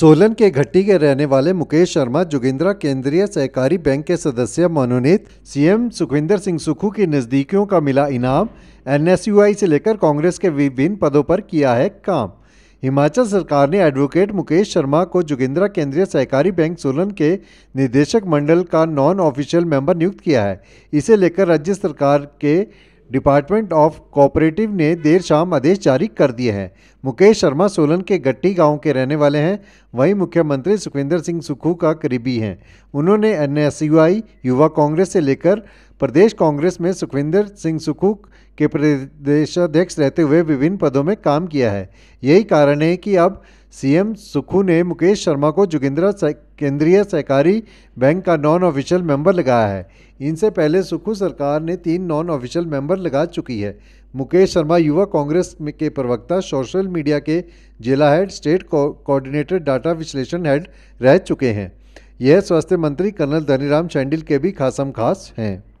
सोलन के घट्टी के रहने वाले मुकेश शर्मा जोगिंद्रा केंद्रीय सहकारी बैंक के सदस्य मनोनीत सीएम सुखविंदर सिंह सुखू की नज़दीकियों का मिला इनाम एनएसयूआई से लेकर कांग्रेस के विभिन्न पदों पर किया है काम हिमाचल सरकार ने एडवोकेट मुकेश शर्मा को जोगिंद्रा केंद्रीय सहकारी बैंक सोलन के निदेशक मंडल का नॉन ऑफिशियल मेंबर नियुक्त किया है इसे लेकर राज्य सरकार के डिपार्टमेंट ऑफ कोऑपरेटिव ने देर शाम आदेश जारी कर दिए हैं मुकेश शर्मा सोलन के गट्टी गांव के रहने वाले हैं वहीं मुख्यमंत्री सुखविंदर सिंह सुखू का करीबी हैं उन्होंने एन युवा कांग्रेस से लेकर प्रदेश कांग्रेस में सुखविंदर सिंह सुखू के प्रदेशाध्यक्ष रहते हुए विभिन्न पदों में काम किया है यही कारण है कि अब सीएम सुखू ने मुकेश शर्मा को जोगिंद्रा सह, केंद्रीय सहकारी बैंक का नॉन ऑफिशियल मेंबर लगाया है इनसे पहले सुखू सरकार ने तीन नॉन ऑफिशियल मेंबर लगा चुकी है मुकेश शर्मा युवा कांग्रेस के प्रवक्ता सोशल मीडिया के जिला हेड स्टेट कोऑर्डिनेटर डाटा विश्लेषण हेड रह चुके हैं यह स्वास्थ्य मंत्री कर्नल धनीराम चैंडिल के भी खासम खास हैं